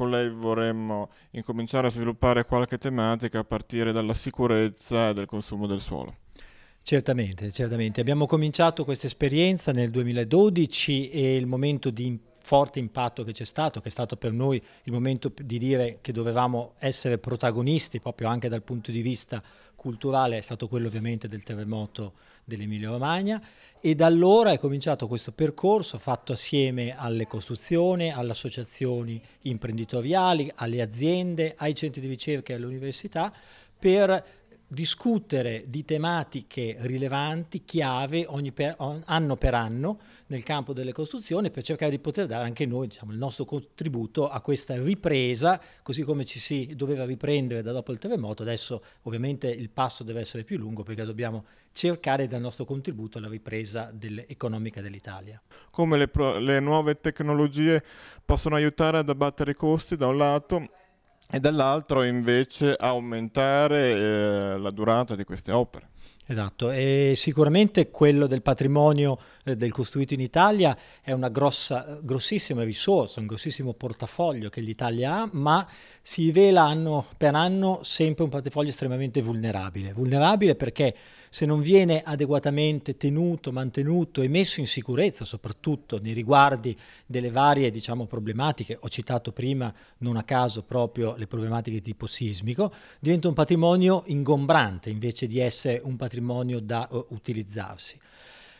con lei vorremmo incominciare a sviluppare qualche tematica a partire dalla sicurezza e del consumo del suolo. Certamente, certamente. Abbiamo cominciato questa esperienza nel 2012 e il momento di forte impatto che c'è stato, che è stato per noi il momento di dire che dovevamo essere protagonisti proprio anche dal punto di vista culturale è stato quello ovviamente del terremoto dell'Emilia Romagna e da allora è cominciato questo percorso fatto assieme alle costruzioni, alle associazioni imprenditoriali, alle aziende, ai centri di ricerca e all'università per discutere di tematiche rilevanti, chiave, per, anno per anno nel campo delle costruzioni per cercare di poter dare anche noi diciamo, il nostro contributo a questa ripresa, così come ci si doveva riprendere da dopo il terremoto, adesso ovviamente il passo deve essere più lungo perché dobbiamo cercare dal nostro contributo alla ripresa economica dell'Italia. Come le, le nuove tecnologie possono aiutare ad abbattere i costi da un lato e dall'altro invece aumentare eh, la durata di queste opere. Esatto, e sicuramente quello del patrimonio eh, del costruito in Italia è una grossa, grossissima risorsa, un grossissimo portafoglio che l'Italia ha, ma si rivela anno per anno sempre un portafoglio estremamente vulnerabile. Vulnerabile perché se non viene adeguatamente tenuto, mantenuto e messo in sicurezza, soprattutto nei riguardi delle varie diciamo, problematiche, ho citato prima non a caso proprio le problematiche di tipo sismico, diventa un patrimonio ingombrante invece di essere un patrimonio da uh, utilizzarsi.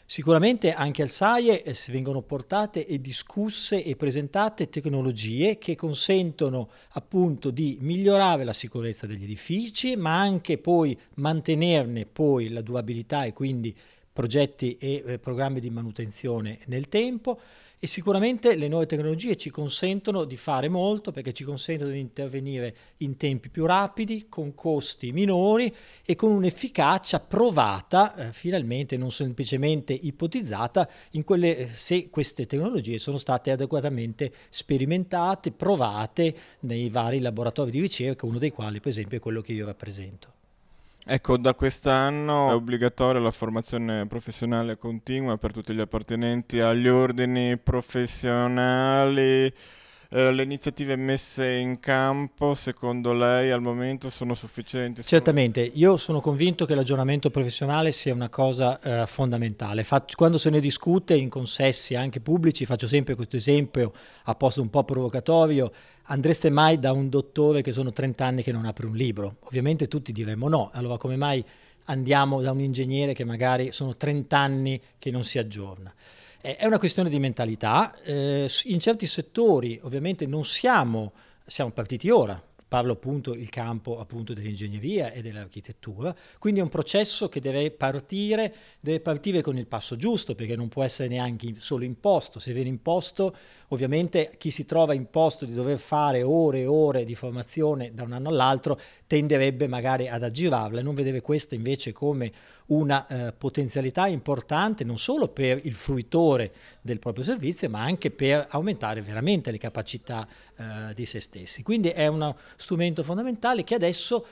Sicuramente anche al SAIE eh, vengono portate e discusse e presentate tecnologie che consentono appunto di migliorare la sicurezza degli edifici, ma anche poi mantenerne poi la durabilità e quindi progetti e eh, programmi di manutenzione nel tempo. E sicuramente le nuove tecnologie ci consentono di fare molto perché ci consentono di intervenire in tempi più rapidi, con costi minori e con un'efficacia provata, eh, finalmente non semplicemente ipotizzata, quelle, eh, se queste tecnologie sono state adeguatamente sperimentate, provate nei vari laboratori di ricerca, uno dei quali per esempio è quello che io rappresento. Ecco, da quest'anno è obbligatoria la formazione professionale continua per tutti gli appartenenti agli ordini professionali eh, le iniziative messe in campo secondo lei al momento sono sufficienti? Certamente, io sono convinto che l'aggiornamento professionale sia una cosa eh, fondamentale. Faccio, quando se ne discute in consessi anche pubblici, faccio sempre questo esempio apposta un po' provocatorio, andreste mai da un dottore che sono 30 anni che non apre un libro? Ovviamente tutti diremmo no, allora come mai andiamo da un ingegnere che magari sono 30 anni che non si aggiorna? Eh, è una questione di mentalità. Eh, in certi settori ovviamente non siamo, siamo partiti ora, parlo appunto il campo appunto dell'ingegneria e dell'architettura, quindi è un processo che deve partire, deve partire con il passo giusto perché non può essere neanche solo imposto, se viene imposto ovviamente chi si trova imposto di dover fare ore e ore di formazione da un anno all'altro tenderebbe magari ad aggirarla e non vedere questa invece come una eh, potenzialità importante non solo per il fruitore del proprio servizio, ma anche per aumentare veramente le capacità eh, di se stessi. Quindi è uno strumento fondamentale che adesso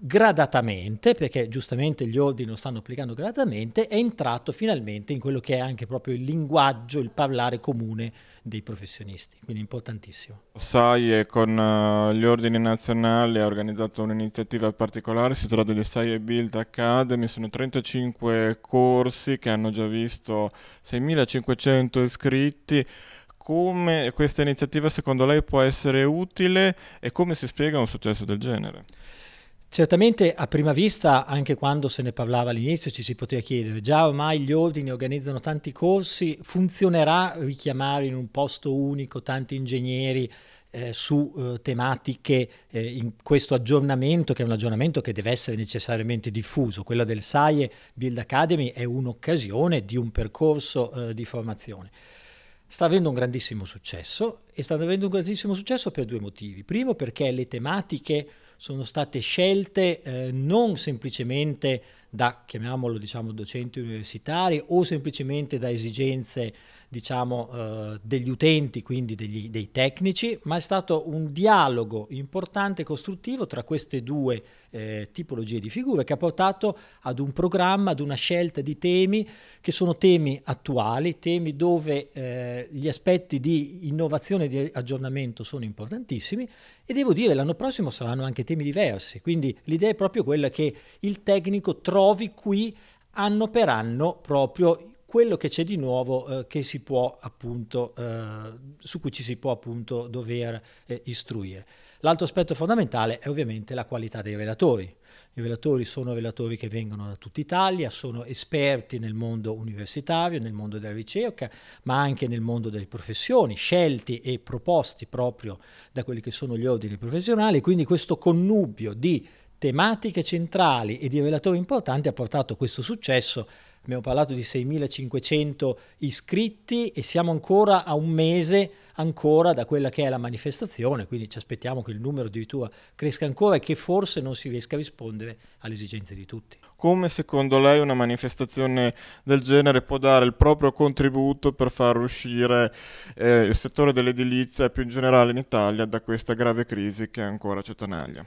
gradatamente, perché giustamente gli ordini lo stanno applicando gradatamente, è entrato finalmente in quello che è anche proprio il linguaggio, il parlare comune dei professionisti, quindi importantissimo. SAIE eh, con eh, gli ordini nazionali ha organizzato un'iniziativa particolare, si tratta di SAIE Build Academy, sono 35 corsi che hanno già visto 6.500 iscritti, come questa iniziativa secondo lei può essere utile e come si spiega un successo del genere? Certamente a prima vista, anche quando se ne parlava all'inizio, ci si poteva chiedere, già ormai gli ordini organizzano tanti corsi, funzionerà richiamare in un posto unico tanti ingegneri eh, su eh, tematiche eh, in questo aggiornamento, che è un aggiornamento che deve essere necessariamente diffuso, Quella del SAIE Build Academy è un'occasione di un percorso eh, di formazione sta avendo un grandissimo successo e sta avendo un grandissimo successo per due motivi. Primo perché le tematiche sono state scelte eh, non semplicemente da, chiamiamolo diciamo, docenti universitari o semplicemente da esigenze diciamo, eh, degli utenti, quindi degli, dei tecnici, ma è stato un dialogo importante e costruttivo tra queste due eh, tipologie di figure che ha portato ad un programma, ad una scelta di temi che sono temi attuali, temi dove eh, gli aspetti di innovazione e di aggiornamento sono importantissimi e devo dire l'anno prossimo saranno anche temi diversi, quindi l'idea è proprio quella che il tecnico trovi qui anno per anno proprio quello che c'è di nuovo eh, si può, appunto, eh, su cui ci si può appunto dover eh, istruire. L'altro aspetto fondamentale è ovviamente la qualità dei relatori. I relatori sono relatori che vengono da tutta Italia, sono esperti nel mondo universitario, nel mondo della ricerca, ma anche nel mondo delle professioni, scelti e proposti proprio da quelli che sono gli ordini professionali, quindi questo connubio di tematiche centrali e di relatori importanti ha portato questo successo. Abbiamo parlato di 6.500 iscritti e siamo ancora a un mese ancora da quella che è la manifestazione, quindi ci aspettiamo che il numero addirittura cresca ancora e che forse non si riesca a rispondere alle esigenze di tutti. Come secondo lei una manifestazione del genere può dare il proprio contributo per far uscire eh, il settore dell'edilizia più in generale in Italia da questa grave crisi che ancora ci tanaglia?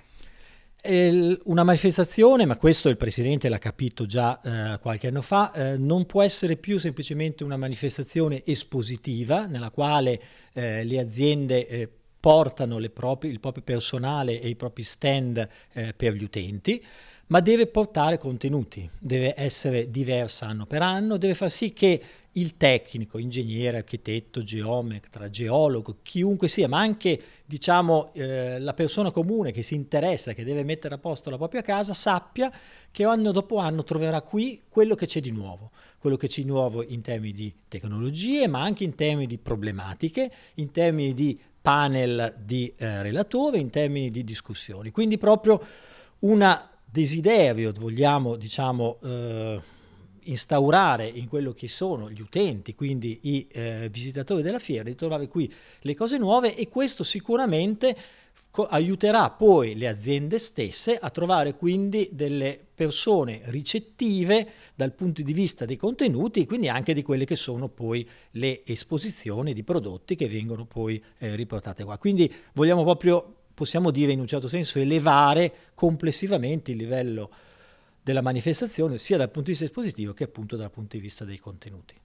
una manifestazione, ma questo il Presidente l'ha capito già eh, qualche anno fa, eh, non può essere più semplicemente una manifestazione espositiva nella quale eh, le aziende eh, portano le proprie, il proprio personale e i propri stand eh, per gli utenti, ma deve portare contenuti, deve essere diversa anno per anno, deve far sì che il tecnico, ingegnere, architetto, geometra, geologo, chiunque sia, ma anche diciamo, eh, la persona comune che si interessa, che deve mettere a posto la propria casa, sappia che anno dopo anno troverà qui quello che c'è di nuovo, quello che c'è di nuovo in termini di tecnologie, ma anche in termini di problematiche, in termini di panel di eh, relatore, in termini di discussioni. Quindi proprio una desiderio vogliamo diciamo, eh, instaurare in quello che sono gli utenti, quindi i eh, visitatori della fiera, di trovare qui le cose nuove e questo sicuramente aiuterà poi le aziende stesse a trovare quindi delle persone ricettive dal punto di vista dei contenuti e quindi anche di quelle che sono poi le esposizioni di prodotti che vengono poi eh, riportate qua. Quindi vogliamo proprio possiamo dire in un certo senso elevare complessivamente il livello della manifestazione sia dal punto di vista espositivo che appunto dal punto di vista dei contenuti.